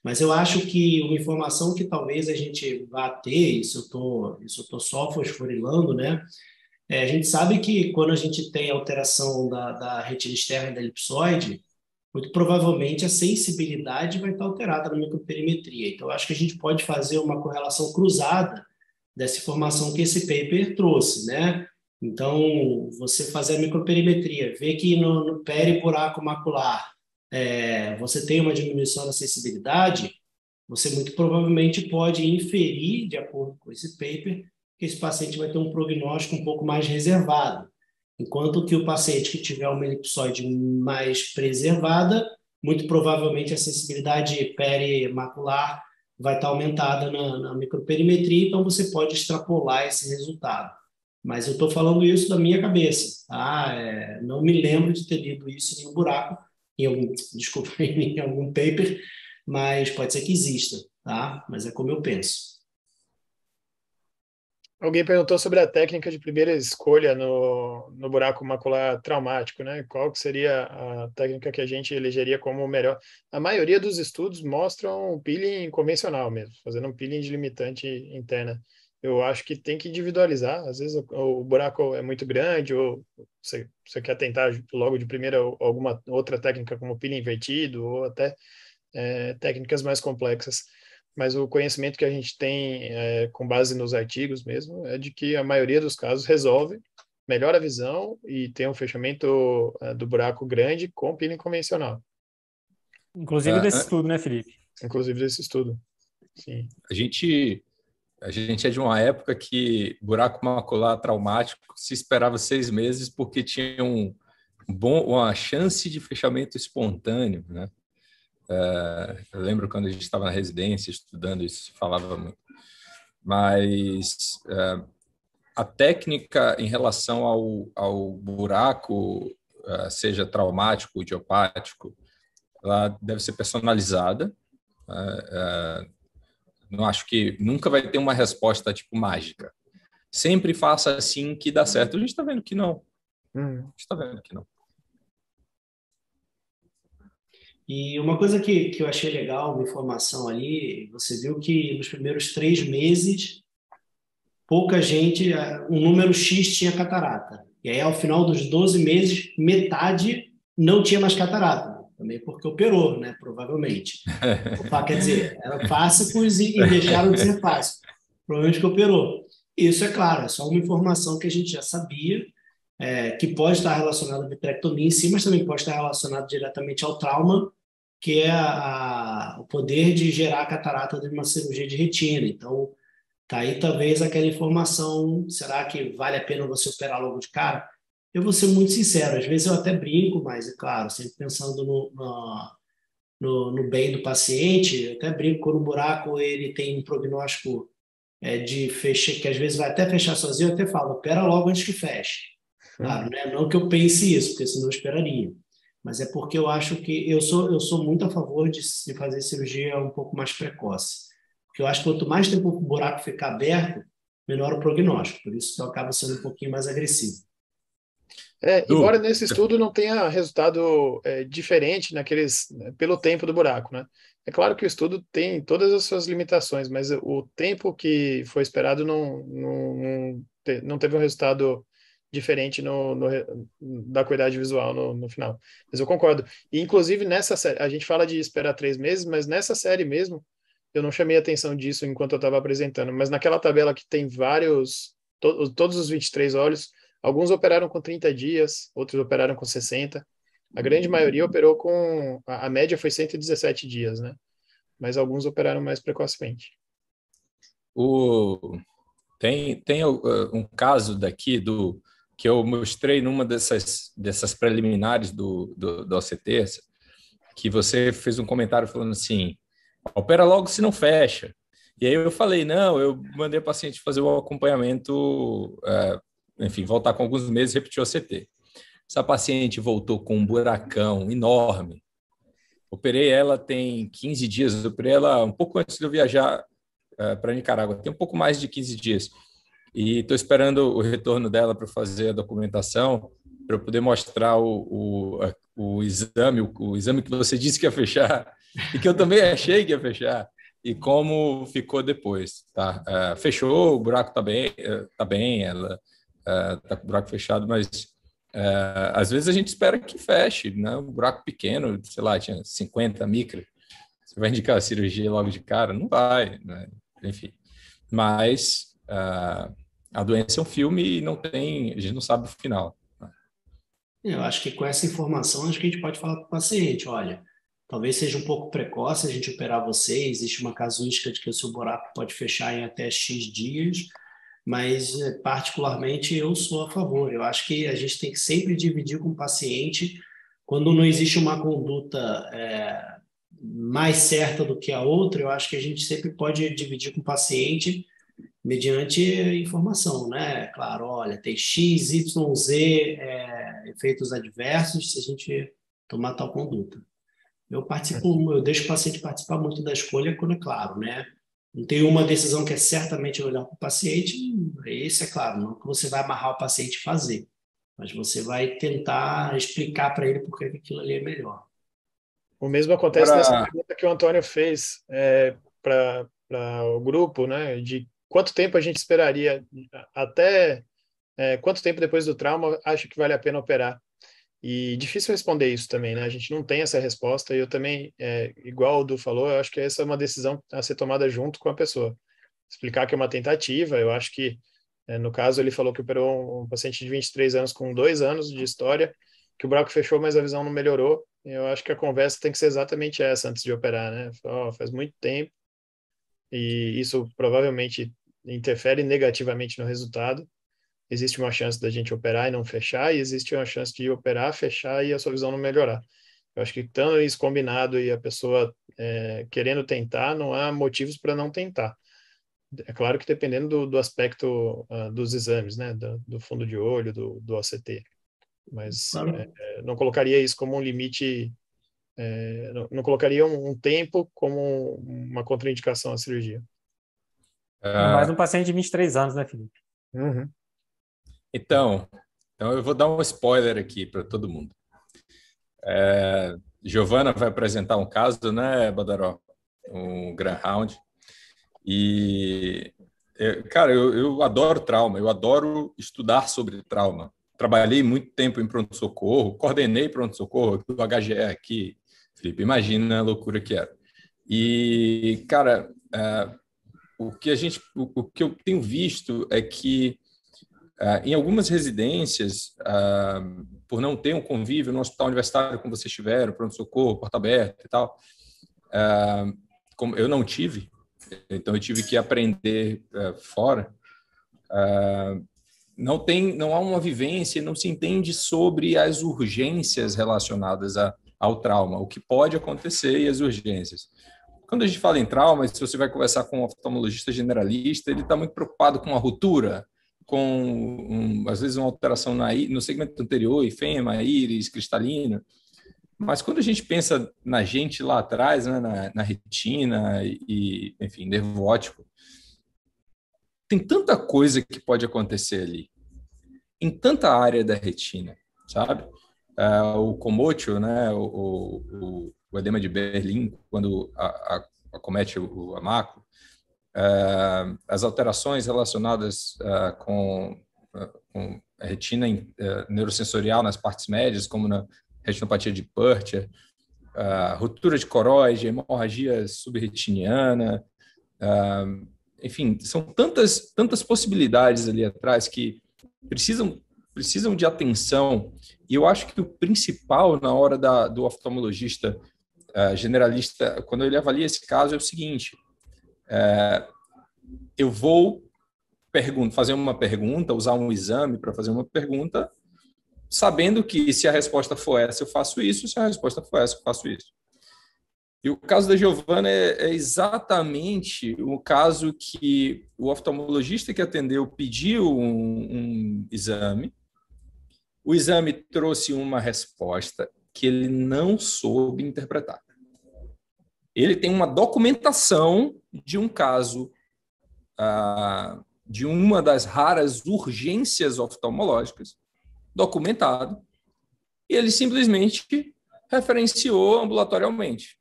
Mas eu acho que uma informação que talvez a gente vá ter, isso eu estou isso eu tô só fosforilando, né? É, a gente sabe que quando a gente tem alteração da, da retina externa da elipsoide, muito provavelmente a sensibilidade vai estar alterada na microperimetria. Então, acho que a gente pode fazer uma correlação cruzada dessa informação que esse paper trouxe, né? Então, você fazer a microperimetria, ver que no, no peri-buraco macular é, você tem uma diminuição da sensibilidade, você muito provavelmente pode inferir, de acordo com esse paper, que esse paciente vai ter um prognóstico um pouco mais reservado. Enquanto que o paciente que tiver uma elipsoide mais preservada, muito provavelmente a sensibilidade perimacular vai estar aumentada na, na microperimetria, então você pode extrapolar esse resultado. Mas eu estou falando isso da minha cabeça, tá? É, não me lembro de ter lido isso em um buraco, em algum, desculpa, em algum paper, mas pode ser que exista, tá? Mas é como eu penso. Alguém perguntou sobre a técnica de primeira escolha no, no buraco macular traumático, né? Qual seria a técnica que a gente elegeria como melhor? A maioria dos estudos mostram o peeling convencional mesmo, fazendo um peeling de limitante interna. Eu acho que tem que individualizar. Às vezes o, o buraco é muito grande ou você, você, quer tentar logo de primeira alguma outra técnica como peeling invertido ou até é, técnicas mais complexas mas o conhecimento que a gente tem é, com base nos artigos mesmo é de que a maioria dos casos resolve, melhora a visão e tem um fechamento é, do buraco grande com peeling convencional. Inclusive ah, desse é. estudo, né, Felipe? Inclusive desse estudo. Sim. A gente a gente é de uma época que buraco macular traumático se esperava seis meses porque tinha um bom uma chance de fechamento espontâneo, né? Eh, eu lembro quando a gente estava na residência estudando, isso falava muito. Mas eh, a técnica em relação ao, ao buraco, eh, seja traumático, idiopático, ela deve ser personalizada. Né? Não acho que nunca vai ter uma resposta tipo mágica. Sempre faça assim que dá certo. A gente está vendo que não. Hum. A gente está vendo que não. E uma coisa que, que eu achei legal, uma informação ali, você viu que nos primeiros três meses, pouca gente, um número X tinha catarata. E aí, ao final dos 12 meses, metade não tinha mais catarata. Também porque operou, né? Provavelmente. Quer dizer, eram fásicos e, e deixaram de ser fásicos. Provavelmente que operou. Isso é claro, é só uma informação que a gente já sabia, é, que pode estar relacionado à vitrectomia em si, mas também pode estar relacionado diretamente ao trauma, que é a, a, o poder de gerar a catarata de uma cirurgia de retina. Então, tá aí talvez aquela informação, será que vale a pena você operar logo de cara? Eu vou ser muito sincero, às vezes eu até brinco, mas, é claro, sempre pensando no, no no, no, bem do paciente. Eu até brinco quando o buraco ele tem um prognóstico é, de fechar, que às vezes vai até fechar sozinho, eu até falo, opera logo antes que feche. Claro, ah, né? Não que eu pense isso, porque senão eu esperaria. Mas é porque eu acho que eu sou, eu sou muito a favor de, de fazer cirurgia um pouco mais precoce. Porque eu acho que quanto mais tempo o buraco ficar aberto, melhor o prognóstico. Por isso que eu acabo sendo um pouquinho mais agressivo. É, embora nesse estudo não tenha resultado é, diferente naqueles né, pelo tempo do buraco, né? É claro que o estudo tem todas as suas limitações, mas o tempo que foi esperado não, não, não teve um resultado diferente no, no, da qualidade visual no, no, final. Mas eu concordo. E, inclusive, nessa série, a gente fala de esperar três meses, mas nessa série mesmo, eu não chamei atenção disso enquanto eu estava apresentando, mas naquela tabela que tem vários, to, todos os 23 olhos, alguns operaram com 30 dias, outros operaram com 60. A grande maioria operou com. A, a média foi 117 dias, né? Mas alguns operaram mais precocemente. O... Tem, tem uh, um caso daqui do, que eu mostrei numa dessas, dessas preliminares do, do, do OCT, que você fez um comentário falando assim, opera logo se não fecha. E aí eu falei, não, eu mandei o paciente fazer o acompanhamento, eh, enfim, voltar com alguns meses e repetir o OCT. Essa paciente voltou com um buracão enorme. Operei ela tem 15 dias, operei ela um pouco antes de eu viajar eh, para Nicarágua, tem um pouco mais de 15 dias. E estou esperando o retorno dela para fazer a documentação, para eu poder mostrar o, o, o exame, o, o, exame que você disse que ia fechar, e que eu também achei que ia fechar, e como ficou depois. Tá? Uh, fechou, o buraco está bem, eh, tá bem, ela está ah, com o buraco fechado, mas uh, às vezes a gente espera que feche, né? um buraco pequeno, sei lá, tinha 50 micro, você vai indicar a cirurgia logo de cara? Não vai, né? enfim. Mas uh, a doença é um filme e não tem, a gente não sabe o final. Né? É, eu acho que com essa informação acho que a gente pode falar para o paciente, olha, talvez seja um pouco precoce a gente operar você, existe uma casuística de que o seu buraco pode fechar em até X dias, mas eh, particularmente eu sou a favor. Eu acho que a gente tem que sempre dividir com o paciente quando não existe uma conduta é, mais certa do que a outra, eu acho que a gente sempre pode dividir com o paciente mediante informação, né? Claro, olha, tem X, Y, Z é, efeitos adversos se a gente tomar tal conduta. Eu participo, uhum. eu deixo o paciente participar muito da escolha quando é claro, né? Não tem uma decisão que é certamente olhar para o paciente, isso é claro, não é que você vai amarrar o paciente fazer, mas você vai tentar explicar para ele por que aquilo ali é melhor. O mesmo acontece pra... nessa pergunta que o Antônio fez é, para o grupo, né? De quanto tempo a gente esperaria até é, quanto tempo depois do trauma acha que vale a pena operar? E difícil responder isso também, né? A gente não tem essa resposta e eu também, é, igual o Du falou, eu acho que essa é uma decisão a ser tomada junto com a pessoa. Explicar que é uma tentativa, eu acho que, é, no caso, ele falou que operou um, um, paciente de 23 anos com dois anos de história, que o buraco fechou, mas a visão não melhorou. Eu acho que a conversa tem que ser exatamente essa antes de operar, né? Oh, faz muito tempo, e isso provavelmente interfere negativamente no resultado. Existe uma chance da gente operar e não fechar, e existe uma chance de operar, fechar e a sua visão não melhorar. Eu acho que tão isso combinado e a pessoa é, querendo tentar, não há motivos para não tentar. É claro que dependendo do, do aspecto uh, dos exames, né, do, do, fundo de olho, do, do OCT, mas claro. É, é, não colocaria isso como um limite é, não colocaria um, um tempo como uma contraindicação à cirurgia. Ah. Mais um paciente de 23 anos, né, Felipe? Uhum. Então, então, eu vou dar um spoiler aqui para todo mundo. É, Giovana vai apresentar um caso, né, Badaró? Um Grand Round. E, é, cara, eu, eu adoro trauma, eu adoro estudar sobre trauma trabalhei muito tempo em pronto-socorro, coordenei pronto-socorro do HGE aqui Felipe. Imagina a loucura que era. E, cara, uh, o que a gente, o, o, que eu tenho visto é que uh, em algumas residências, uh, por não ter um convívio no hospital universitário como vocês tiveram, pronto-socorro, porta aberta e tal, como eu não tive, então eu tive que aprender fora. não tem, não há uma vivência, não se entende sobre as urgências relacionadas a ao trauma, o que pode acontecer e as urgências. Quando a gente fala em trauma, se você vai conversar com um oftalmologista generalista, ele está muito preocupado com a ruptura, com, um, às vezes, uma alteração na, no segmento anterior, fêmea, íris, cristalino. Mas quando a gente pensa na gente lá atrás, né, na, na, retina e, enfim, nervo óptico, tem tanta coisa que pode acontecer ali, em tanta área da retina, sabe? uh, o comotio, né, o, o, o, edema de Berlim, quando a, a, acomete o, amaco, uh, as alterações relacionadas uh, com, com, a retina neurosensorial nas partes médias, como na retinopatia de Purcher, ruptura de coroide, hemorragia subretiniana, enfim, são tantas, tantas possibilidades ali atrás que precisam precisam de atenção. E eu acho que o principal na hora da, do oftalmologista uh, generalista, quando ele avalia esse caso, é o seguinte: eh, eu vou fazer uma pergunta, usar um exame para fazer uma pergunta, sabendo que se a resposta for essa, eu faço isso, se a resposta for essa, eu faço isso. E o caso da Giovana é, é exatamente o caso que o oftalmologista que atendeu pediu um, um exame, o exame trouxe uma resposta que ele não soube interpretar. Ele tem uma documentação de um caso ah, de uma das raras urgências oftalmológicas documentado, e ele simplesmente referenciou ambulatorialmente.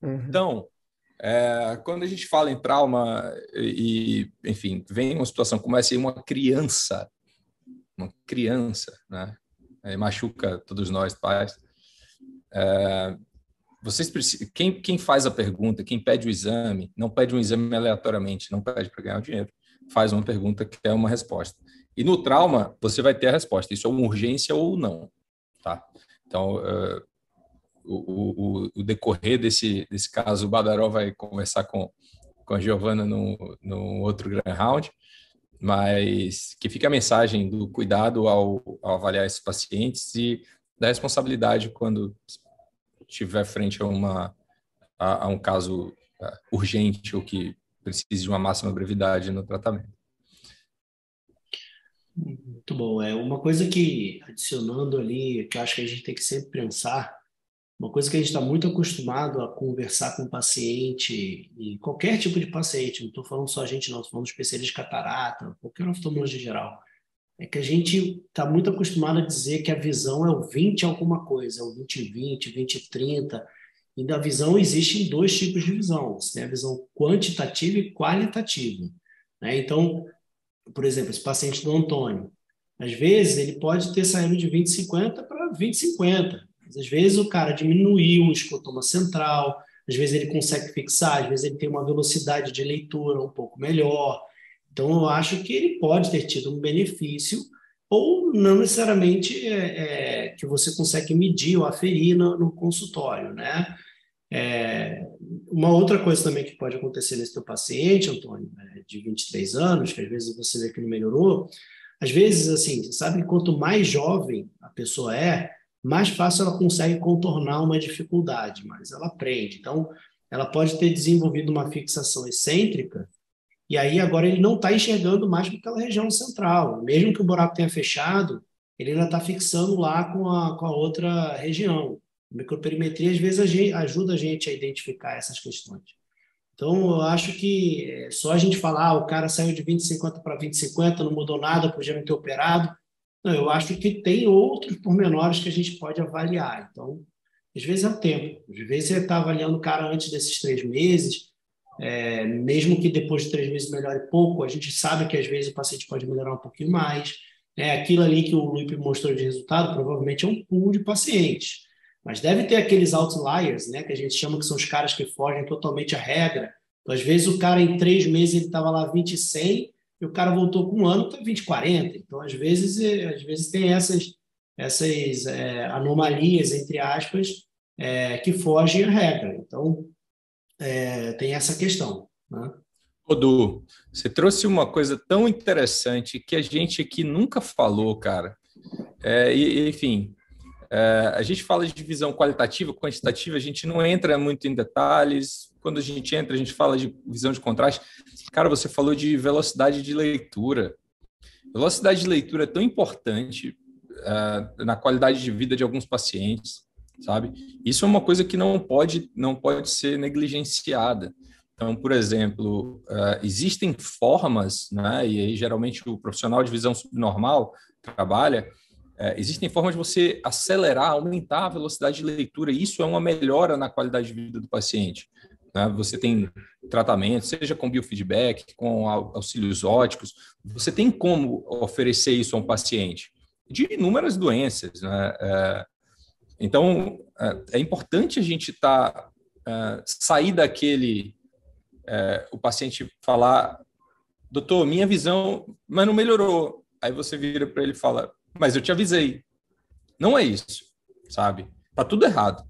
Uhum. Então, é, quando a gente fala em trauma e, enfim, vem uma situação como essa e uma criança uma criança, né? É, machuca todos nós pais. É, vocês precisam, quem, quem faz a pergunta, quem pede o exame, não pede um exame aleatoriamente, não pede para ganhar dinheiro, faz uma pergunta que é uma resposta. E no trauma, você vai ter a resposta, isso é uma urgência ou não, tá? Então, é, o, o, o, decorrer desse, desse caso, o Badaró vai conversar com, com a Giovana no, no outro Grand Round, mas que fica a mensagem do cuidado ao, ao, avaliar esses pacientes e da responsabilidade quando estiver frente a, uma, a, a um caso é, urgente ou que precise de uma máxima brevidade no tratamento. Muito bom. É uma coisa que, adicionando ali, que acho que a gente tem que sempre pensar, uma coisa que a gente está muito acostumado a conversar com o paciente, e qualquer tipo de paciente, não estou falando só a gente, não, estou falando especialista de catarata, qualquer oftalmologista em geral, é que a gente está muito acostumado a dizer que a visão é o 20 alguma coisa, é o 20-20, 20-30, e da visão existem dois tipos de visão, você tem a visão quantitativa e qualitativa. Né? Então, por exemplo, esse paciente do Antônio, às vezes ele pode ter saído de 20-50 para 20-50, às vezes o cara diminuiu o escotoma central, às vezes ele consegue fixar, às vezes ele tem uma velocidade de leitura um pouco melhor. Então, eu acho que ele pode ter tido um benefício, ou não necessariamente é, é, que você consegue medir ou aferir no, no consultório, né? É, uma outra coisa também que pode acontecer nesse teu paciente, Antônio, é de 23 anos, que às vezes você vê que não melhorou, às vezes, assim, você sabe que quanto mais jovem a pessoa é, mais fácil ela consegue contornar uma dificuldade, mas ela aprende. Então, ela pode ter desenvolvido uma fixação excêntrica, e aí agora ele não está enxergando mais para aquela região central. Mesmo que o buraco tenha fechado, ele ainda está fixando lá com a, com a outra região. A microperimetria, às vezes, a gente, ajuda a gente a identificar essas questões. Então, eu acho que é, só a gente falar, ah, o cara saiu de 2050 para 2050, não mudou nada, podia não ter operado, não, eu acho que tem outros pormenores que a gente pode avaliar. Então, às vezes é o tempo. Às vezes você está avaliando o cara antes desses três meses, é, mesmo que depois de três meses melhore pouco, a gente sabe que às vezes o paciente pode melhorar um pouquinho mais. É, aquilo ali que o Lupe mostrou de resultado provavelmente é um pool de pacientes. Mas deve ter aqueles outliers, né, que a gente chama que são os caras que fogem totalmente à regra. Então, às vezes o cara em três meses ele estava lá 20 e 100, e o cara voltou com um ano, está 20, 40. Então, às vezes, é, às vezes tem essas, essas é, anomalias, entre aspas, é, que fogem à regra. Então, é, tem essa questão. Né? Odu, você trouxe uma coisa tão interessante que a gente aqui nunca falou, cara. É, e, enfim, é, a gente fala de divisão qualitativa, quantitativa, a gente não entra muito em detalhes. Quando a gente entra, a gente fala de visão de contraste. Cara, você falou de velocidade de leitura. Velocidade de leitura é tão importante uh, na qualidade de vida de alguns pacientes, sabe? Isso é uma coisa que não pode, não pode ser negligenciada. Então, por exemplo, uh, existem formas, né, e aí geralmente o profissional de visão subnormal trabalha, é, existem formas de você acelerar, aumentar a velocidade de leitura, e isso é uma melhora na qualidade de vida do paciente. Né? Você tem tratamento, seja com biofeedback, com auxílios óticos, você tem como oferecer isso a um paciente de inúmeras doenças. Né? É, então, é, é importante a gente tá, é, sair daquele. É, o paciente falar, doutor, minha visão, mas não melhorou. Aí você vira para ele e fala, mas eu te avisei. Não é isso, sabe? Tá tudo errado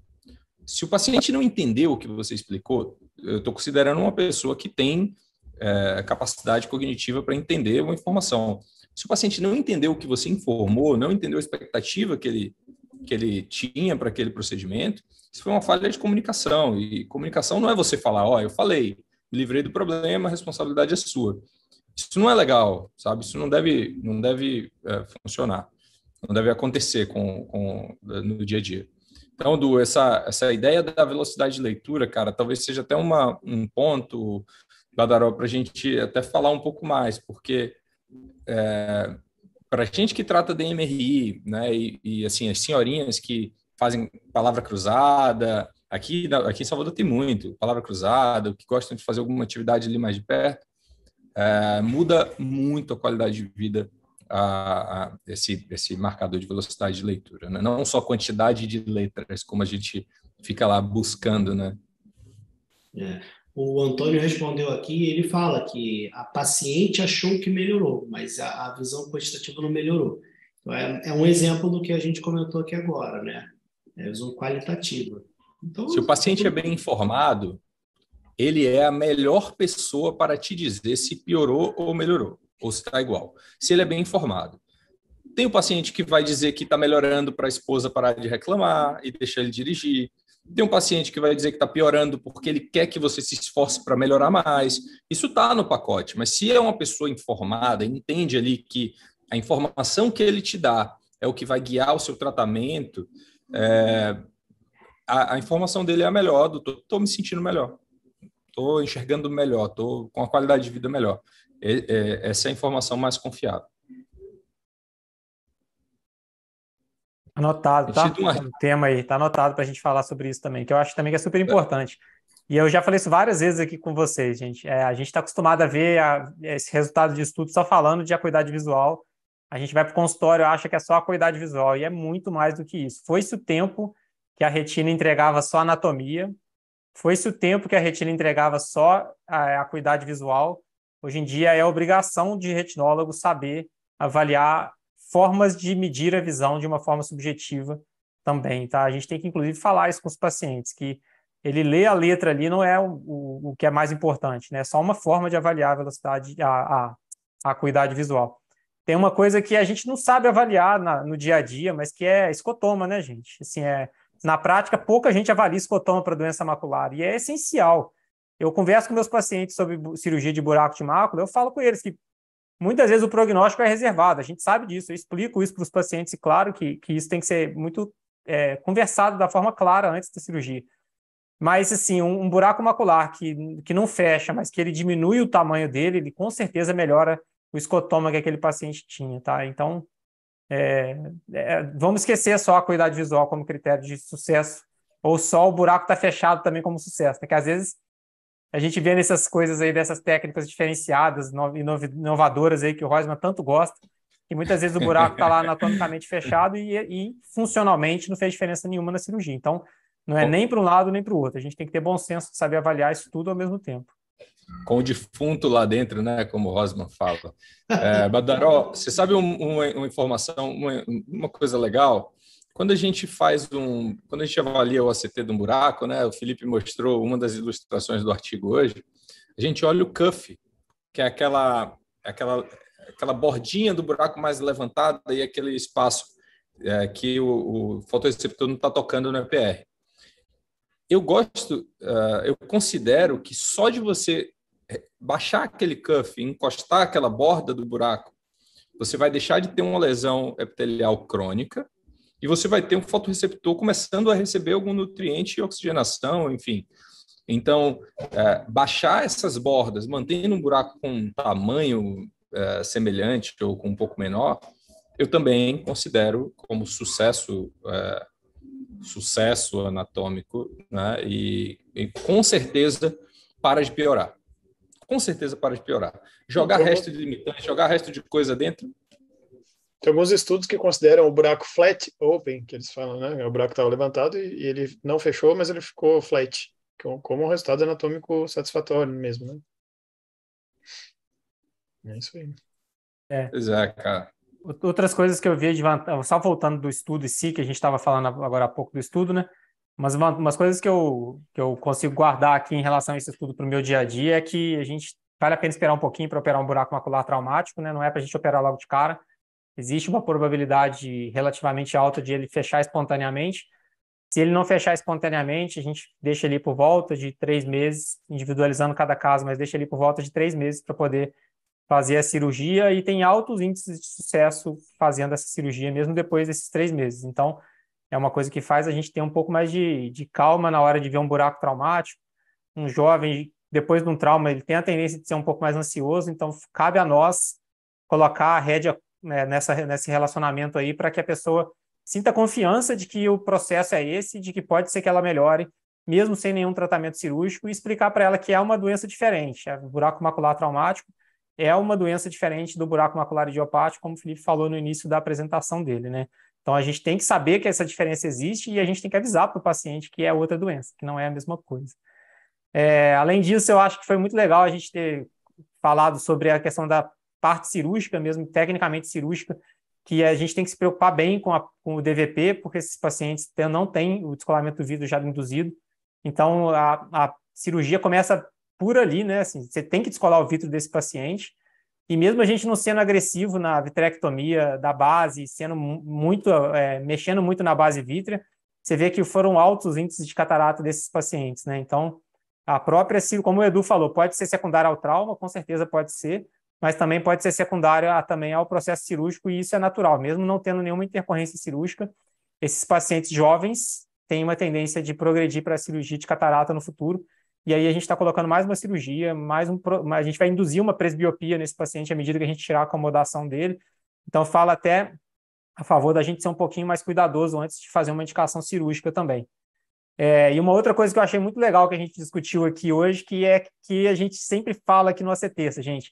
se o paciente não entendeu o que você explicou, eu estou considerando uma pessoa que tem é, capacidade cognitiva para entender uma informação. Se o paciente não entendeu o que você informou, não entendeu a expectativa que ele, que ele tinha para aquele procedimento, isso foi uma falha de comunicação. E comunicação não é você falar, ó, oh, eu falei, me livrei do problema, a responsabilidade é sua. Isso não é legal, sabe? Isso não deve, não deve é, funcionar, não deve acontecer com, com, no dia a dia. Então, Du, essa, essa ideia da velocidade de leitura, cara, talvez seja até uma, um ponto, Badaró, para a gente até falar um pouco mais, porque é, para a gente que trata de MRI, né, e, e, assim, as senhorinhas que fazem palavra cruzada, aqui, aqui em Salvador tem muito, palavra cruzada, que gostam de fazer alguma atividade ali mais de perto, é, muda muito a qualidade de vida a, a esse, esse marcador de velocidade de leitura. Né? Não só quantidade de letras, como a gente fica lá buscando, né? É. O Antônio respondeu aqui, ele fala que a paciente achou que melhorou, mas a, a visão quantitativa não melhorou. Então é, é, um exemplo do que a gente comentou aqui agora, né? É a visão qualitativa. Então, se o paciente é bem informado, ele é a melhor pessoa para te dizer se piorou ou melhorou ou se está igual. Se ele é bem informado. Tem o paciente que vai dizer que está melhorando para a esposa parar de reclamar e deixar ele dirigir. Tem um paciente que vai dizer que está piorando porque ele quer que você se esforce para melhorar mais. Isso está no pacote, mas se é uma pessoa informada, entende ali que a informação que ele te dá é o que vai guiar o seu tratamento, é, a, a, informação dele é a melhor, estou me sentindo melhor, estou enxergando melhor, estou com a qualidade de vida melhor. É, é, essa é a informação mais confiável. Anotado, tá? Uma... Um tema aí, tá anotado para a gente falar sobre isso também, que eu acho também que é super é. importante. E eu já falei isso várias vezes aqui com vocês, gente. É, a gente está acostumado a ver a, esse resultado de estudo só falando de acuidade visual. A gente vai para o consultório acha que é só acuidade visual, e é muito mais do que isso. Foi-se o tempo que a retina entregava só anatomia, foi-se o tempo que a retina entregava só a acuidade visual, Hoje em dia é obrigação de retinólogo saber avaliar formas de medir a visão de uma forma subjetiva também, tá? A gente tem que, inclusive, falar isso com os pacientes, que ele lê a letra ali não é o, o, o que é mais importante, né? É só uma forma de avaliar a velocidade, a, a, a acuidade visual. Tem uma coisa que a gente não sabe avaliar na, no dia a dia, mas que é escotoma, né, gente? Assim, é, na prática, pouca gente avalia escotoma para doença macular, e é essencial eu converso com meus pacientes sobre cirurgia de buraco de mácula, eu falo com eles que muitas vezes o prognóstico é reservado, a gente sabe disso, eu explico isso para os pacientes, e claro que, que isso tem que ser muito é, conversado da forma clara antes da cirurgia. Mas, assim, um, um, buraco macular que, que não fecha, mas que ele diminui o tamanho dele, ele com certeza melhora o escotoma que aquele paciente tinha, tá? Então, é, é, vamos esquecer só a cuidado visual como critério de sucesso, ou só o buraco está fechado também como sucesso, porque né? às vezes a gente vendo essas coisas aí, dessas técnicas diferenciadas, inovadoras aí que o Rosman tanto gosta, que muitas vezes o buraco está lá anatomicamente fechado e, e, funcionalmente não fez diferença nenhuma na cirurgia. Então, não é nem para um lado nem para o outro. A gente tem que ter bom senso de saber avaliar isso tudo ao mesmo tempo. Com o defunto lá dentro, né? Como o Rosman fala. É, Badaró, você sabe um, um, uma informação, uma, uma coisa legal? Quando a gente faz um, quando a gente avalia o ACT de um buraco, né? O Felipe mostrou uma das ilustrações do artigo hoje. A gente olha o cuff, que é aquela aquela aquela bordinha do buraco mais levantada e aquele espaço é, que o, o fotoreceptor não está tocando no EPR. Eu gosto, uh, eu considero que só de você é, baixar aquele cuff, encostar aquela borda do buraco, você vai deixar de ter uma lesão epitelial crônica e você vai ter um fotoreceptor começando a receber algum nutriente, oxigenação, enfim. Então, é, baixar essas bordas, mantendo um buraco com um tamanho é, semelhante ou com um pouco menor, eu também considero como sucesso é, sucesso anatômico, né? E, e, com certeza para de piorar. Com certeza para de piorar. Jogar então, resto de limitante, jogar resto de coisa dentro, tem alguns estudos que consideram o buraco flat open, que eles falam, né? É o buraco estava levantado e, e, ele não fechou, mas ele ficou flat, como, como um resultado anatômico satisfatório mesmo, né? É isso aí. É. Pois é, cara. Outras coisas que eu vi de só voltando do estudo em si, que a gente estava falando agora há pouco do estudo, né? Mas uma, umas coisas que eu, que eu consigo guardar aqui em relação a esse estudo para o meu dia a dia é que a gente vale a pena esperar um pouquinho para operar um buraco macular traumático, né? Não é para a gente operar logo de cara existe uma probabilidade relativamente alta de ele fechar espontaneamente. Se ele não fechar espontaneamente, a gente deixa ele por volta de três meses, individualizando cada caso, mas deixa ele por volta de três meses para poder fazer a cirurgia e tem altos índices de sucesso fazendo essa cirurgia, mesmo depois desses três meses. Então, é uma coisa que faz a gente ter um pouco mais de, de calma na hora de ver um buraco traumático. Um jovem, depois de um trauma, ele tem a tendência de ser um pouco mais ansioso, então cabe a nós colocar a rédea né, nessa, nesse relacionamento aí para que a pessoa sinta confiança de que o processo é esse, de que pode ser que ela melhore, mesmo sem nenhum tratamento cirúrgico, e explicar para ela que é uma doença diferente. É buraco macular traumático é uma doença diferente do buraco macular idiopático, como o Felipe falou no início da apresentação dele, né? Então a gente tem que saber que essa diferença existe e a gente tem que avisar para o paciente que é outra doença, que não é a mesma coisa. É, além disso, eu acho que foi muito legal a gente ter falado sobre a questão da parte cirúrgica mesmo, tecnicamente cirúrgica, que a gente tem que se preocupar bem com, a, com o DVP, porque esses pacientes não têm o descolamento do vidro já induzido. Então, a, a cirurgia começa por ali, né? Assim, você tem que descolar o vidro desse paciente. E mesmo a gente não sendo agressivo na vitrectomia da base, sendo muito é, mexendo muito na base vítrea, você vê que foram altos índices de catarata desses pacientes, né? Então, a própria, como o Edu falou, pode ser secundária ao trauma, com certeza pode ser, mas também pode ser secundária a, também ao processo cirúrgico, e isso é natural, mesmo não tendo nenhuma intercorrência cirúrgica. Esses pacientes jovens têm uma tendência de progredir para a cirurgia de catarata no futuro, e aí a gente está colocando mais uma cirurgia, mais um, a gente vai induzir uma presbiopia nesse paciente à medida que a gente tirar a acomodação dele. Então, fala até a favor da gente ser um pouquinho mais cuidadoso antes de fazer uma indicação cirúrgica também. É, e uma outra coisa que eu achei muito legal que a gente discutiu aqui hoje, que é que a gente sempre fala aqui no ACT, gente,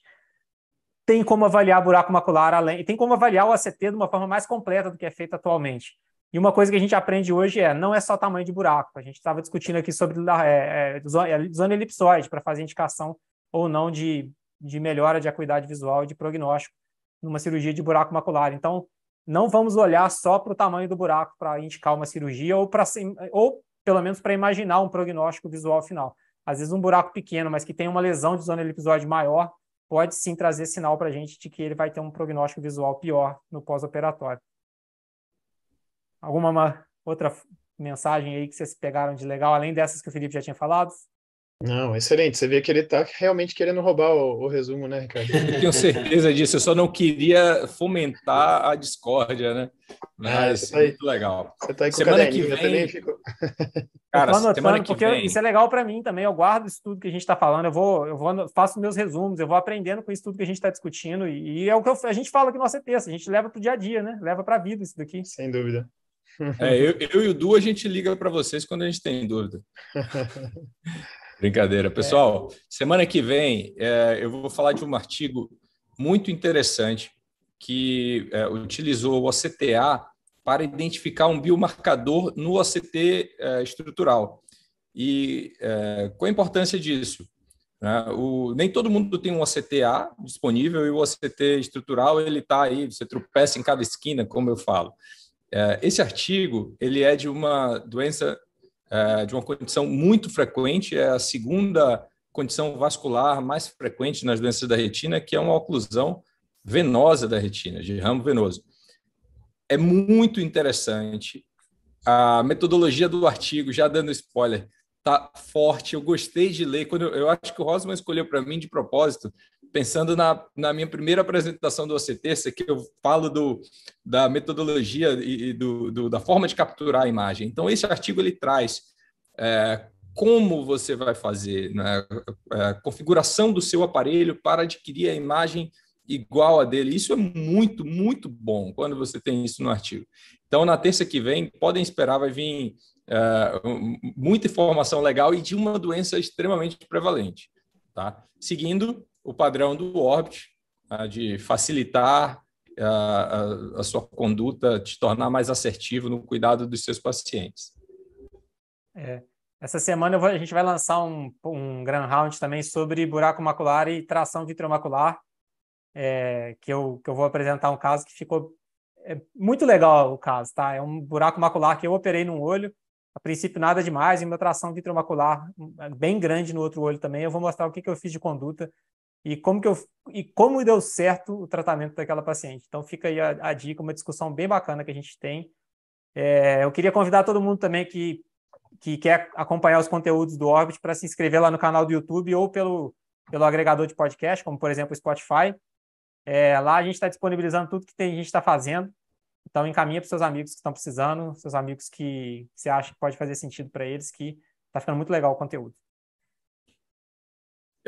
tem como avaliar buraco macular além, e tem como avaliar o ACT de uma forma mais completa do que é feito atualmente. E uma coisa que a gente aprende hoje é, não é só tamanho de buraco. A gente estava discutindo aqui sobre ah, é, é, zona é, elipsoide para fazer indicação ou não de, de melhora de acuidade visual e de prognóstico numa cirurgia de buraco macular. Então, não vamos olhar só para o tamanho do buraco para indicar uma cirurgia ou, pra, ou pelo menos para imaginar um prognóstico visual final. Às vezes um buraco pequeno, mas que tem uma lesão de zona elipsoide maior, pode sim trazer sinal para a gente de que ele vai ter um prognóstico visual pior no pós-operatório. Alguma outra mensagem aí que vocês pegaram de legal, além dessas que o Felipe já tinha falado? Não, excelente. Você vê que ele está realmente querendo roubar o, o, resumo, né, Ricardo? Eu tenho certeza disso. Eu só não queria fomentar a discórdia, né? Ah, Mas ah, tá muito legal. Você está aí com semana que vem. Eu também fico... Cara, eu semana que vem. Isso é legal para mim também. Eu guardo isso tudo que a gente está falando. Eu vou, eu vou, faço meus resumos. Eu vou aprendendo com isso tudo que a gente está discutindo. E, e, é o que eu, a gente fala que nossa é terça. A gente leva para o dia a dia, né? Leva para a vida isso daqui. Sem dúvida. É, eu, eu, e o Du, a gente liga para vocês quando a gente tem dúvida. Brincadeira. É. Pessoal, semana que vem é, eu vou falar de um artigo muito interessante que é, utilizou o OCTA para identificar um biomarcador no OCT é, estrutural. E é, qual a importância disso? Né, o, nem todo mundo tem um OCTA disponível e o OCT estrutural ele está aí, você tropeça em cada esquina, como eu falo. É, esse artigo ele é de uma doença é, de uma condição muito frequente, é a segunda condição vascular mais frequente nas doenças da retina, que é uma oclusão venosa da retina, de ramo venoso. É muito interessante. A metodologia do artigo, já dando spoiler, tá forte. Eu gostei de ler. Quando eu, eu acho que o Rosman escolheu para mim de propósito, pensando na, na minha primeira apresentação do OCT, que eu falo do, da metodologia e, e do, do, da forma de capturar a imagem. Então, esse artigo ele traz é, como você vai fazer né, a é, configuração do seu aparelho para adquirir a imagem igual a dele. Isso é muito, muito bom quando você tem isso no artigo. Então, na terça que vem, podem esperar, vai vir é, muita informação legal e de uma doença extremamente prevalente. Tá? Seguindo, o padrão do Orbit, né, de facilitar eh, a, sua conduta, te tornar mais assertivo no cuidado dos seus pacientes. É. Essa semana a gente vai lançar um, um grand round também sobre buraco macular e tração vitromacular, é, que, eu, que eu vou apresentar um caso que ficou é, muito legal o caso, tá? É um buraco macular que eu operei num olho, a princípio nada demais, e uma tração vitromacular hum, bem grande no outro olho também. Eu vou mostrar o que, que eu fiz de conduta e como que eu e como deu certo o tratamento daquela paciente. Então fica aí a, a dica, uma discussão bem bacana que a gente tem. É, eu queria convidar todo mundo também que, que quer acompanhar os conteúdos do Orbit para se inscrever lá no canal do YouTube ou pelo, pelo agregador de podcast, como por exemplo o Spotify. É, lá a gente está disponibilizando tudo que tem, a gente está fazendo. Então encaminha para seus amigos que estão precisando, seus amigos que, você acha que pode fazer sentido para eles, que está ficando muito legal o conteúdo.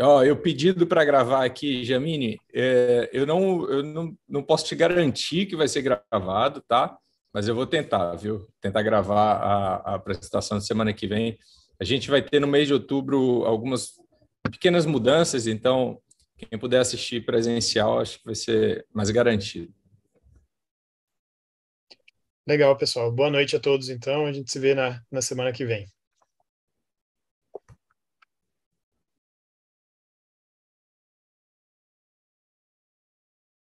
Ó, eu pedido para gravar aqui, Jamine, é, eu, não, eu não, não posso te garantir que vai ser gravado, tá? Mas eu vou tentar, viu? Tentar gravar a, a apresentação de semana que vem. A gente vai ter no mês de outubro algumas pequenas mudanças, então quem puder assistir presencial, acho que vai ser mais garantido. Legal, pessoal. Boa noite a todos, então. A gente se vê na, na semana que vem.